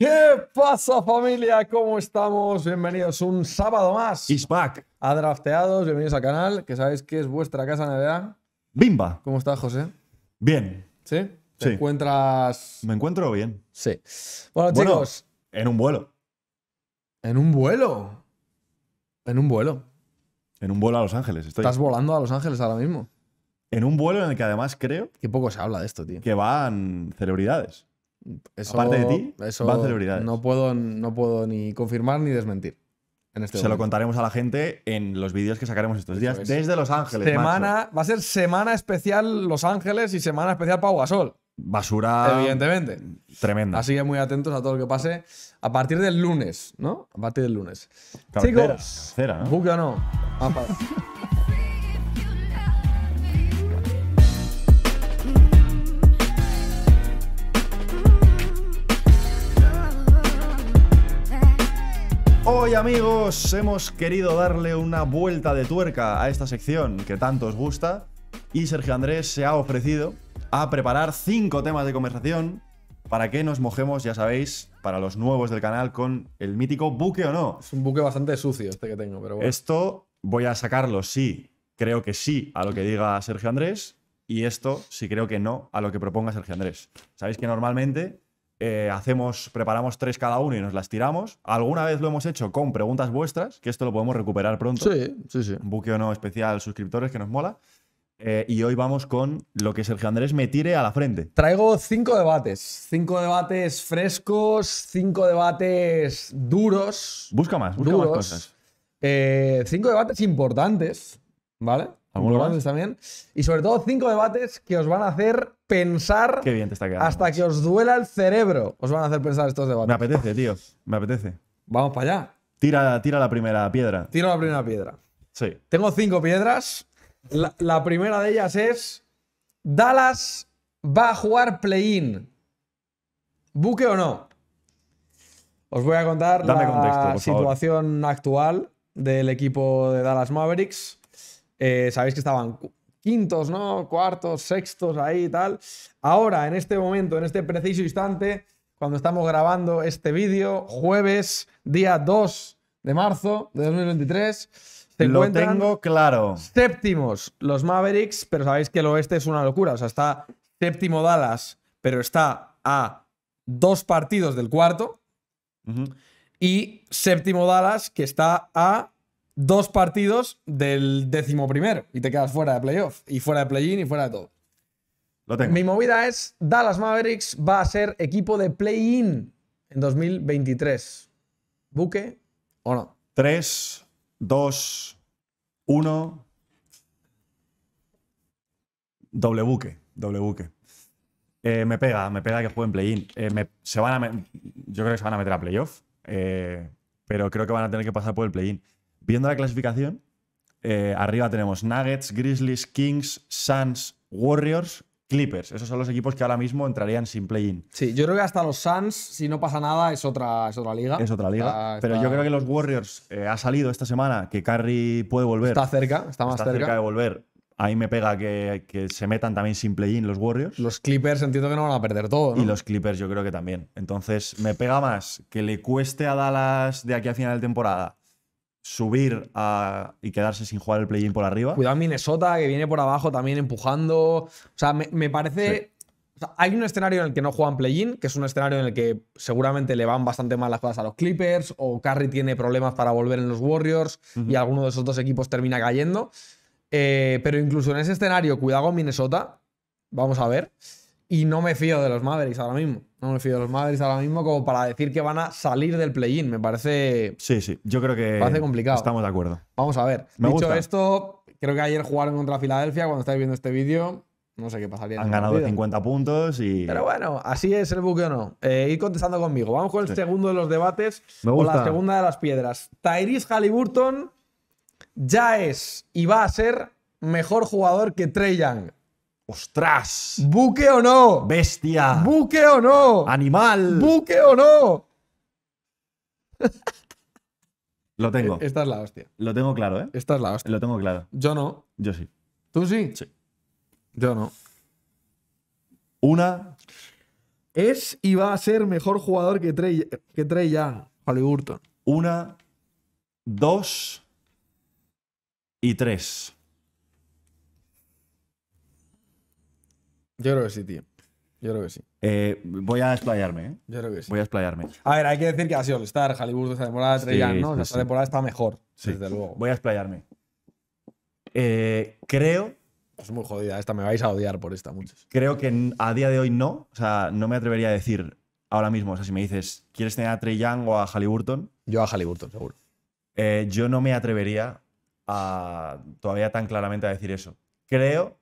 ¿Qué pasa familia? ¿Cómo estamos? Bienvenidos un sábado más He's a Drafteados, bienvenidos al canal, que sabéis que es vuestra casa navidad. Bimba. ¿Cómo estás, José? Bien. ¿Sí? ¿Te encuentras...? Me encuentro bien. Sí. Bueno, chicos, en un vuelo. en un vuelo. En un vuelo. En un vuelo a Los Ángeles. Estás volando a Los Ángeles ahora mismo. En un vuelo en el que además creo que poco se habla de esto, tío. que van celebridades. Aparte de ti, eso van celebridades. No puedo, no puedo ni confirmar ni desmentir. Este Se lo contaremos a la gente en los vídeos que sacaremos estos días desde Los Ángeles. Semana, va a ser semana especial Los Ángeles y semana especial Pau Gasol. Basura. Evidentemente. Tremenda. Así que muy atentos a todo lo que pase a partir del lunes, ¿no? A partir del lunes. Chicos, ¿no? no. amigos hemos querido darle una vuelta de tuerca a esta sección que tanto os gusta y Sergio Andrés se ha ofrecido a preparar cinco temas de conversación para que nos mojemos, ya sabéis, para los nuevos del canal con el mítico buque o no. Es un buque bastante sucio este que tengo, pero bueno. Esto voy a sacarlo, sí, creo que sí, a lo que diga Sergio Andrés y esto sí creo que no a lo que proponga Sergio Andrés. Sabéis que normalmente eh, hacemos, preparamos tres cada uno y nos las tiramos. Alguna vez lo hemos hecho con preguntas vuestras, que esto lo podemos recuperar pronto. Sí, sí, sí. Un buque o no especial, suscriptores, que nos mola. Eh, y hoy vamos con lo que Sergio Andrés me tire a la frente. Traigo cinco debates. Cinco debates frescos, cinco debates duros. Busca más, busca más cosas. Eh, cinco debates importantes. ¿Vale? Algunos debates también. Y sobre todo cinco debates que os van a hacer pensar Qué bien hasta que os duela el cerebro. Os van a hacer pensar estos debates. Me apetece, tío. Me apetece. Vamos para allá. Tira, tira la primera piedra. Tira la primera piedra. Sí. Tengo cinco piedras. La, primera de ellas es Dallas va a jugar play-in. ¿Buque o no? Os voy a contar la situación actual del equipo de Dallas Mavericks. Eh, sabéis que estaban quintos, ¿no? Cuartos, sextos ahí y tal. Ahora, en este momento, en este preciso instante, cuando estamos grabando este vídeo, jueves, día 2 de marzo de 2023. Se lo tengo claro. Séptimos los Mavericks, pero sabéis que el oeste es una locura. O sea, está séptimo Dallas, pero está a dos partidos del cuarto. Y séptimo Dallas, que está a dos partidos del décimo primero y te quedas fuera de playoff y fuera de play-in y fuera de todo. Lo tengo. Mi movida es Dallas Mavericks va a ser equipo de play-in en 2023. ¿Buque o no? 3, 2, 1. Doble buque, doble buque. Eh, me pega, me pega que jueguen play-in. Eh, yo creo que se van a meter a playoff, eh, pero creo que van a tener que pasar por el play-in. Viendo la clasificación, eh, arriba tenemos Nuggets, Grizzlies, Kings, Suns, Warriors, Clippers. Esos son los equipos que ahora mismo entrarían sin play-in. Sí, yo creo que hasta los Suns, si no pasa nada, es otra, es otra liga. Es otra liga. pero yo creo que los Warriors eh, ha salido esta semana que Curry puede volver. Está cerca, está más está cerca. de volver. Ahí me pega que, se metan también sin play-in los Warriors. Los Clippers entiendo que no van a perder todo. Y los Clippers yo creo que también. Entonces me pega más que le cueste a Dallas de aquí a final de temporada subir y quedarse sin jugar el play-in por arriba. Cuidado Minnesota, que viene por abajo también empujando. O sea, me, parece... hay un escenario en el que no juegan play-in, que es un escenario en el que seguramente le van bastante mal las cosas a los Clippers, o Curry tiene problemas para volver en los Warriors y alguno de esos dos equipos termina cayendo. Eh, pero incluso en ese escenario, cuidado con Minnesota. Vamos a ver. Y no me fío de los Mavericks ahora mismo. No me fío de los Mavericks ahora mismo como para decir que van a salir del play-in. Me parece. Sí, sí. Yo creo que. complicado. Estamos de acuerdo. Vamos a ver. Me Dicho esto, creo que ayer jugaron contra Filadelfia. Cuando estáis viendo este vídeo, no sé qué pasaría. Han ganado 50 puntos y. Pero bueno, así es el buque o no. Eh, ir contestando conmigo. Vamos con el segundo de los debates. Me O la segunda de las piedras. Tyrese Halliburton ya es y va a ser mejor jugador que Trey Young. ¡Ostras! ¿Buque o no? ¡Bestia! ¿Buque o no? ¡Animal! ¿Buque o no? Lo tengo. Esta es la hostia. Lo tengo claro, ¿eh? Esta es la hostia. Lo tengo claro. Yo no. Yo sí. ¿Tú sí? Sí. Yo no. Una. Es y va a ser mejor jugador que Trey, que Trey ya, Una, dos y tres. Yo creo que sí, tío. Yo creo que sí. Eh, voy a explayarme, ¿eh? Yo creo que sí. Voy a explayarme. A ver, hay que decir que ha sido el star Halliburton esta temporada, Trey Young, ¿no? Esta temporada está mejor, desde luego. Voy a explayarme. Eh, creo es muy jodida esta, me vais a odiar por esta, muchos. Creo que a día de hoy no. O sea, no me atrevería a decir ahora mismo. O sea, si me dices, ¿quieres tener a Trey Young o a Halliburton? Yo a Halliburton, seguro. Eh, yo no me atrevería a, todavía tan claramente a decir eso. Creo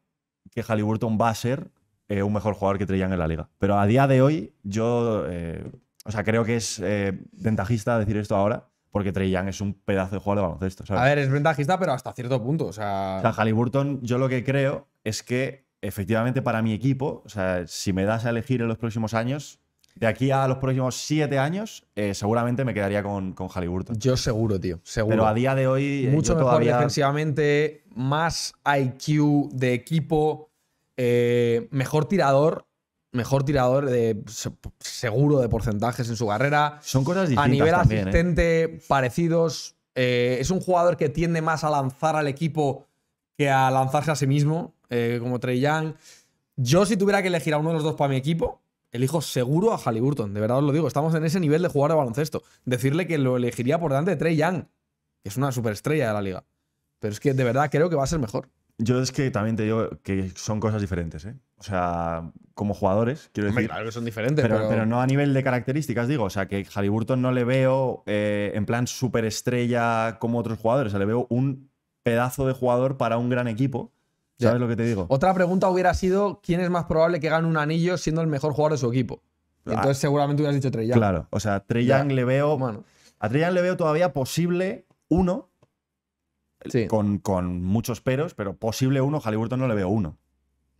que Halliburton va a ser eh, un mejor jugador que Trey en la liga. Pero a día de hoy, yo. Eh, o sea, creo que es eh, ventajista decir esto ahora, porque Trey es un pedazo de jugador de baloncesto. A ver, es ventajista, pero hasta cierto punto. O sea... o sea, Halliburton, yo lo que creo es que efectivamente para mi equipo, o sea, si me das a elegir en los próximos años, de aquí a los próximos siete años, seguramente me quedaría con, Halliburton. Yo seguro, tío. Seguro. Pero a día de hoy. Mucho todavía... defensivamente, más IQ de equipo. Eh, mejor tirador, mejor tirador de seguro de porcentajes en su carrera. Son cosas A nivel ¿eh? asistente, parecidos. Eh, es un jugador que tiende más a lanzar al equipo que a lanzarse a sí mismo, como Trey Young. Yo, si tuviera que elegir a uno de los dos para mi equipo, elijo seguro a Halliburton. De verdad os lo digo, estamos en ese nivel de jugar de baloncesto. Decirle que lo elegiría por delante de Trey Young, que es una superestrella de la liga. Pero es que de verdad creo que va a ser mejor. Yo es que también te digo que son cosas diferentes, ¿eh? O sea, como jugadores, quiero decir. claro que son diferentes. Pero, no a nivel de características, digo. O sea, que Haliburton no le veo eh, en plan superestrella como otros jugadores. O sea, le veo un pedazo de jugador para un gran equipo. ¿Sabes lo que te digo? Otra pregunta hubiera sido: ¿quién es más probable que gane un anillo siendo el mejor jugador de su equipo? Ah. entonces seguramente hubieras dicho Trey Claro, o sea, Trey Young le veo. A Trey Young le veo todavía posible uno, con, muchos peros, pero posible uno, Halliburton no le veo uno.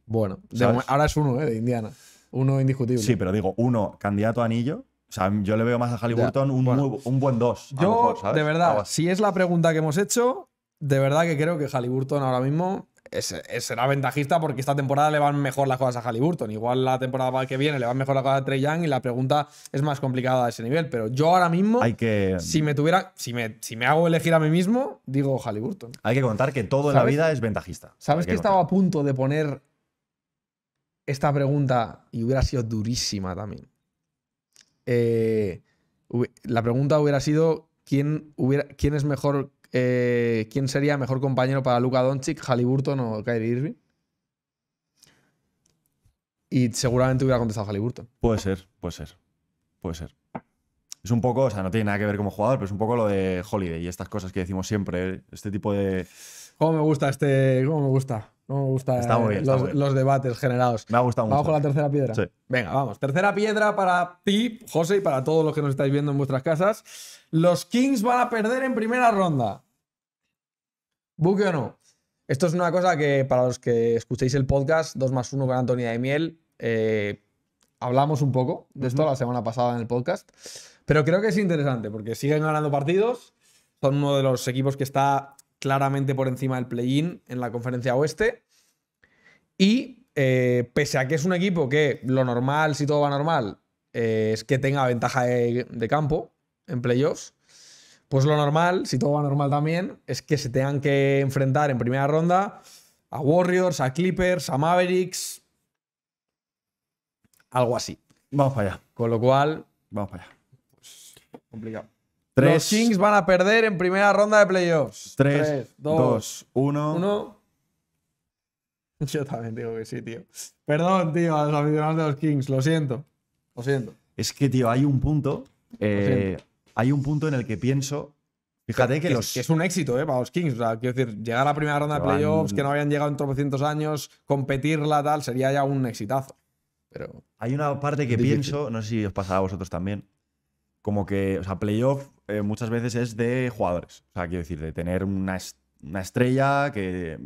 Bueno, ahora es uno, ¿eh? De Indiana. Uno indiscutible. Sí, pero digo, uno, candidato a anillo. O sea, yo le veo más a Halliburton un, buen dos. Yo, de verdad, si es la pregunta que hemos hecho, de verdad que creo que Halliburton ahora mismo será ventajista porque esta temporada le van mejor las cosas a Halliburton. Igual la temporada que viene le van mejor las cosas a Trey Young y la pregunta es más complicada a ese nivel. Pero yo ahora mismo, si me tuviera, si me, si me hago elegir a mí mismo, digo Halliburton. Hay que contar que todo en la vida es ventajista. ¿Sabes que, estaba a punto de poner esta pregunta y hubiera sido durísima también? Eh, la pregunta hubiera sido ¿quién, hubiera, quién es mejor eh, ¿quién sería mejor compañero para Luka Doncic, Halliburton o Kyrie Irving? Y seguramente hubiera contestado Halliburton. Puede ser, puede ser, puede ser. Es un poco, o sea, no tiene nada que ver como jugador, pero es un poco lo de Holiday y estas cosas que decimos siempre, ¿eh? este tipo de ¿Cómo me gusta este? ¿Cómo me gusta? ¿Cómo me gusta eh, los, debates generados? Me ha gustado mucho. Vamos la tercera piedra. Sí. Venga, vamos. Tercera piedra para ti, José, y para todos los que nos estáis viendo en vuestras casas. Los Kings van a perder en primera ronda. ¿Buque o no? Esto es una cosa que para los que escuchéis el podcast 2 más 1 con Antonia de Miel, eh, hablamos un poco de esto la semana pasada en el podcast. Pero creo que es interesante porque siguen ganando partidos. Son uno de los equipos que está claramente por encima del play-in en la conferencia oeste. Y eh, pese a que es un equipo que lo normal, si todo va normal, eh, es que tenga ventaja de, de campo en playoffs, pues lo normal, si todo va normal también, es que se tengan que enfrentar en primera ronda a Warriors, a Clippers, a Mavericks, algo así. Vamos para allá. Con lo cual, vamos para allá. Pues, complicado. Los Kings van a perder en primera ronda de playoffs. Tres, dos, uno. Yo también digo que sí, tío. Perdón, tío, a los aficionados de los Kings. Lo siento. Lo siento. Es que, tío, hay un punto. Eh, hay un punto en el que pienso. Fíjate que, Es, un éxito, ¿eh? Para los Kings. O quiero decir, llegar a la primera ronda de playoffs, que no habían llegado en 300 años, competirla, tal, sería ya un exitazo. Pero. Hay una parte que pienso, no sé si os pasará a vosotros también como que, o sea, playoff eh, muchas veces es de jugadores. O sea, quiero decir, de tener una, estrella que,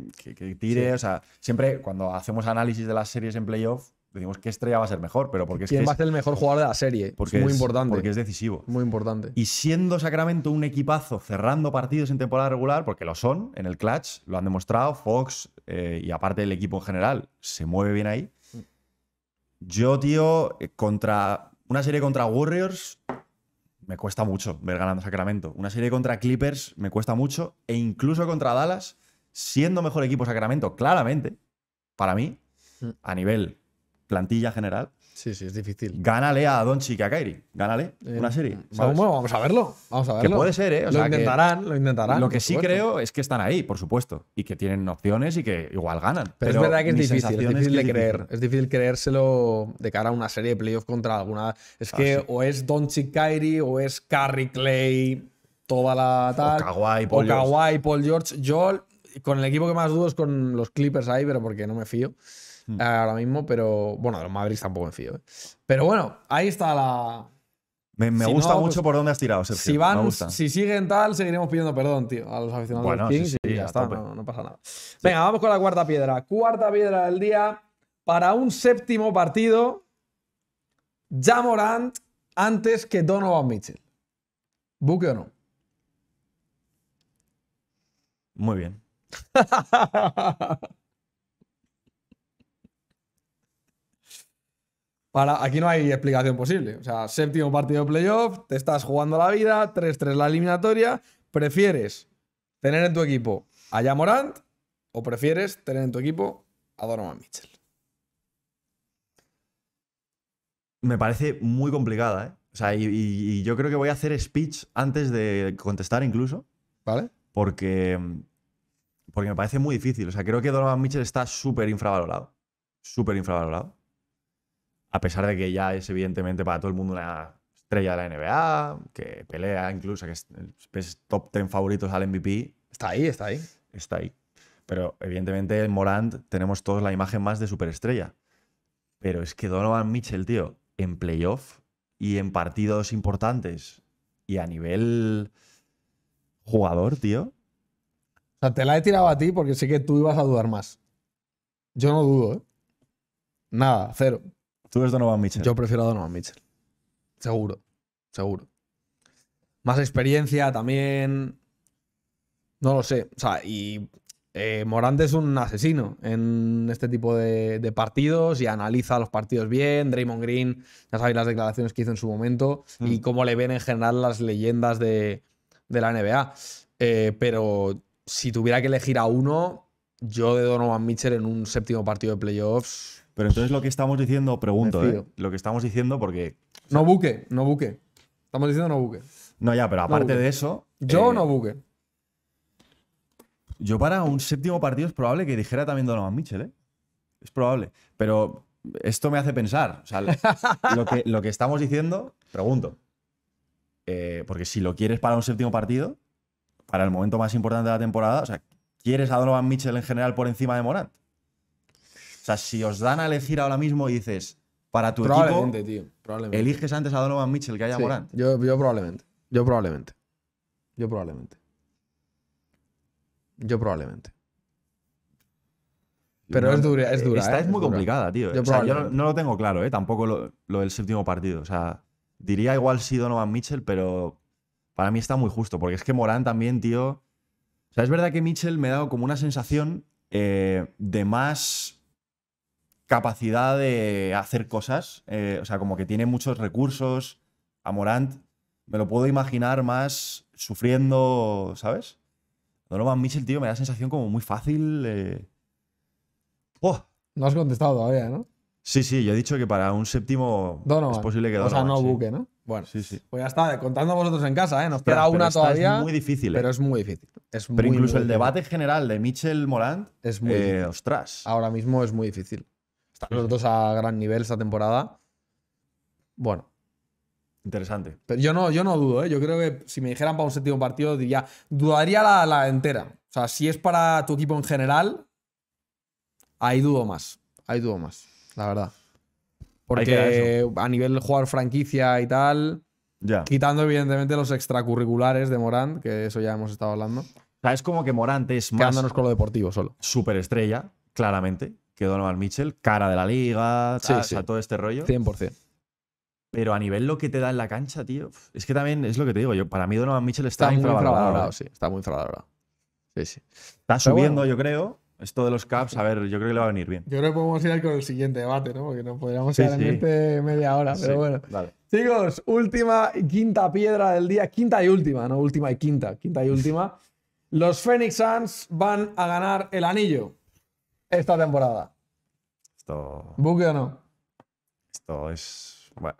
tire. O sea, siempre cuando hacemos análisis de las series en playoff, decimos qué estrella va a ser mejor, pero porque es ¿Quién va a ser el mejor jugador de la serie? Porque es muy importante. Porque es decisivo. Muy importante. Y siendo Sacramento un equipazo cerrando partidos en temporada regular, porque lo son, en el clutch, lo han demostrado, Fox eh, y aparte el equipo en general se mueve bien ahí. Mm. Yo, tío, eh, contra una serie contra Warriors, me cuesta mucho ver ganando Sacramento. Una serie contra Clippers me cuesta mucho e incluso contra Dallas, siendo mejor equipo Sacramento, claramente, para mí, mm. a nivel plantilla general, Sí, sí, es difícil. Gánale a Doncic y a Kairi. Gánale eh, una serie. Vamos, a verlo. Vamos a verlo. Que puede ser, ¿eh? lo intentarán, lo intentarán. Lo que sí creo es que están ahí, por supuesto. Y que tienen opciones y que igual ganan. Pero, es verdad que es difícil. Es difícil de creer. Es difícil creérselo de cara a una serie de playoff contra alguna. Es ah, que o es Doncic Kairi o es Carrie Clay, toda la tal. Paul, o Kawhi, Paul George. Yo con el equipo que más dudo es con los Clippers ahí, pero porque no me fío. Mm. Eh, ahora mismo, pero bueno, los Mavericks tampoco en fío. ¿eh? Pero bueno, ahí está la. Me, gusta mucho por dónde has tirado, Sergio. Si, si siguen tal, seguiremos pidiendo perdón, tío, a los aficionados y ya está, no, pasa nada. Venga, vamos con la cuarta piedra. Cuarta piedra del día para un séptimo partido. Jamorant antes que Donovan Mitchell. ¿Buque o no? Muy bien. Para, aquí no hay explicación posible. O sea, séptimo partido de playoff, te estás jugando la vida, 3-3 la eliminatoria. ¿Prefieres tener en tu equipo a Jamorant o prefieres tener en tu equipo a Donovan Mitchell? Me parece muy complicada, ¿eh? O sea, y, y yo creo que voy a hacer speech antes de contestar incluso. ¿Vale? Porque, porque me parece muy difícil. O sea, creo que Donovan Mitchell está súper infravalorado. Súper infravalorado a pesar de que ya es evidentemente para todo el mundo una estrella de la NBA, que pelea incluso, que es, top 10 favoritos al MVP. Está ahí, está ahí. Está ahí. Pero evidentemente el Morant tenemos todos la imagen más de superestrella. Pero es que Donovan Mitchell, tío, en playoff y en partidos importantes y a nivel jugador, tío. O sea, te la he tirado a ti porque sé que tú ibas a dudar más. Yo no dudo, ¿eh? Nada, cero. Tú eres Donovan Mitchell. Yo prefiero a Donovan Mitchell. Seguro. Seguro. Más experiencia también. No lo sé. O sea, y eh, Morante es un asesino en este tipo de, partidos y analiza los partidos bien. Draymond Green, ya sabéis las declaraciones que hizo en su momento y mm. cómo le ven en general las leyendas de, la NBA. Eh, pero si tuviera que elegir a uno, yo de Donovan Mitchell en un séptimo partido de playoffs pero entonces lo que estamos diciendo, pregunto, ¿eh? lo que estamos diciendo porque... no buque, no buque. Estamos diciendo no buque. No, ya, pero aparte de eso... Yo eh, no buque. Yo para un séptimo partido es probable que dijera también Donovan Mitchell, ¿eh? Es probable. Pero esto me hace pensar. O sea, lo, que, estamos diciendo, pregunto. Eh, porque si lo quieres para un séptimo partido, para el momento más importante de la temporada, o sea, ¿quieres a Donovan Mitchell en general por encima de Morant? O sea, si os dan a elegir ahora mismo y dices, para tu probablemente, equipo, tío, eliges antes a Donovan Mitchell que haya Morán? Yo, probablemente. Yo probablemente. Yo probablemente. Yo probablemente. Pero es dura, es dura. Esta ¿eh? es muy complicada, tío. Yo, o sea, yo no, lo tengo claro, ¿eh? Tampoco lo, del séptimo partido. O sea, diría igual si Donovan Mitchell, pero para mí está muy justo. Porque es que Morán también, tío. O sea, es verdad que Mitchell me ha dado como una sensación eh, de más capacidad de hacer cosas, eh, o sea, como que tiene muchos recursos. Morant me lo puedo imaginar más sufriendo, ¿sabes? Donovan Mitchell, tío, me da sensación como muy fácil. Eh. ¡Oh! No has contestado todavía, ¿no? Sí, sí, yo he dicho que para un séptimo es posible que Donovan. O sea, no buque, ¿no? Bueno, sí, pues ya está, contando vosotros en casa, ¿eh? Nos queda una pero todavía. ¿eh? Es muy difícil. Pero es muy difícil. pero incluso el debate general de Mitchell Morant. Es muy. ostras. Ahora mismo es muy difícil. Nosotros los a gran nivel esta temporada. Bueno. Interesante. Pero yo no, yo no dudo, ¿eh? Yo creo que si me dijeran para un séptimo partido, diría. Dudaría la, entera. O sea, si es para tu equipo en general, ahí dudo más. Ahí dudo más, la verdad. Porque a nivel jugar franquicia y tal. Quitando, evidentemente, los extracurriculares de Morant, que eso ya hemos estado hablando. O sea, es como que Morant es más. con lo deportivo solo. Superestrella, claramente que Donovan Mitchell, cara de la liga, a todo este rollo. 100%. Pero a nivel lo que te da en la cancha, tío, es que también es lo que te digo, yo para mí Donovan Mitchell está, muy infravalorado. está muy infravalorado. Está subiendo, yo creo. Esto de los caps, a ver, yo creo que le va a venir bien. Yo creo que podemos ir con el siguiente debate, ¿no? Porque no podríamos ir en este media hora, pero bueno. Chicos, última y quinta piedra del día. Quinta y última, no última y quinta. Quinta y última. los Phoenix Suns van a ganar el anillo esta temporada. Esto. ¿Buque o no? Esto es. Bueno.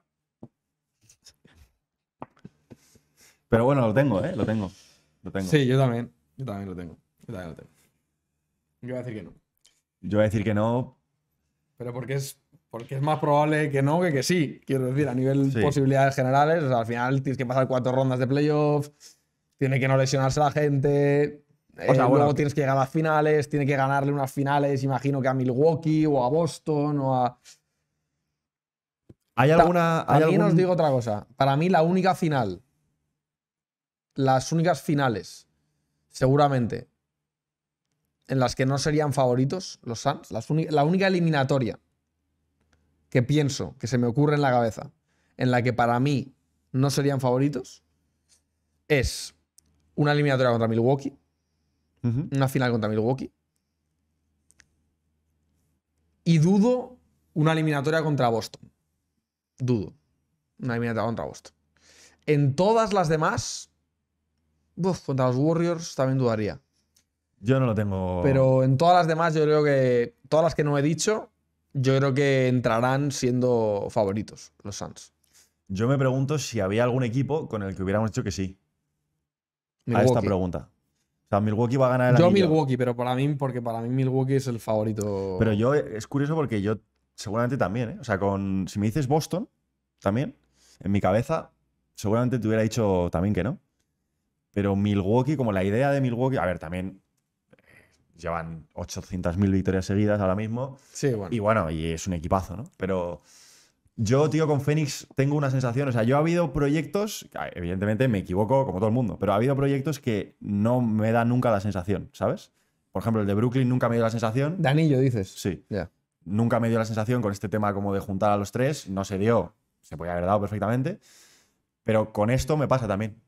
Pero bueno, lo tengo, ¿eh? Lo tengo. Sí, yo también. Yo también lo tengo. Yo también lo tengo. Yo voy a decir que no. Yo voy a decir que no. Pero porque es, porque es más probable que no que que sí. Quiero decir, a nivel posibilidades generales, al final tienes que pasar cuatro rondas de playoff, tiene que no lesionarse la gente. Eh, luego tienes que llegar a finales, tiene que ganarle unas finales, imagino que a Milwaukee o a Boston o a. ¿Hay alguna.? ¿hay mí digo otra cosa. Para mí, la única final. Las únicas finales, seguramente, en las que no serían favoritos los Suns, la única eliminatoria que pienso, que se me ocurre en la cabeza, en la que para mí no serían favoritos, es una eliminatoria contra Milwaukee una final contra Milwaukee. Y dudo una eliminatoria contra Boston. Dudo. Una eliminatoria contra Boston. En todas las demás, contra los Warriors también dudaría. Yo no lo tengo. Pero en todas las demás, yo creo que. Todas las que no he dicho, yo creo que entrarán siendo favoritos los Suns. Yo me pregunto si había algún equipo con el que hubiéramos dicho que sí. A esta pregunta. Milwaukee va a ganar Yo Milwaukee, pero para mí, porque para mí Milwaukee es el favorito. Pero yo, es curioso porque yo seguramente también, ¿eh? O sea, con, si me dices Boston, también, en mi cabeza, seguramente te hubiera dicho también que no. Pero Milwaukee, como la idea de Milwaukee, a ver, también eh, llevan 800.000 victorias seguidas ahora mismo. Sí, bueno. Y bueno, y es un equipazo, ¿no? Pero yo, tío, con Fénix tengo una sensación. O sea, yo ha habido proyectos, ah, evidentemente me equivoco como todo el mundo, pero ha habido proyectos que no me da nunca la sensación, ¿sabes? Por ejemplo, el de Brooklyn nunca me dio la sensación. anillo, dices. Sí. Nunca me dio la sensación con este tema como de juntar a los tres. No se dio, se podía haber dado perfectamente. Pero con esto me pasa también.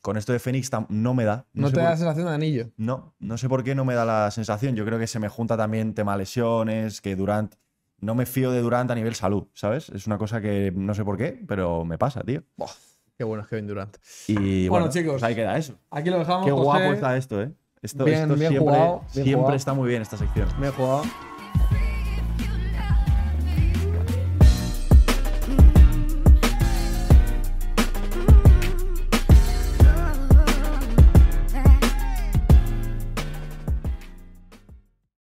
Con esto de Fénix no me da. No, te da la sensación de anillo. No, no sé por qué no me da la sensación. Yo creo que se me junta también tema lesiones, que durante no me fío de Durant a nivel salud, ¿sabes? Es una cosa que no sé por qué, pero me pasa, tío. qué bueno es que Kevin Durant. Y bueno, chicos, pues ahí queda eso. Aquí lo dejamos. Qué guapo está esto, ¿eh? Esto, bien, esto bien siempre, jugado, siempre está muy bien esta sección. Me he jugado.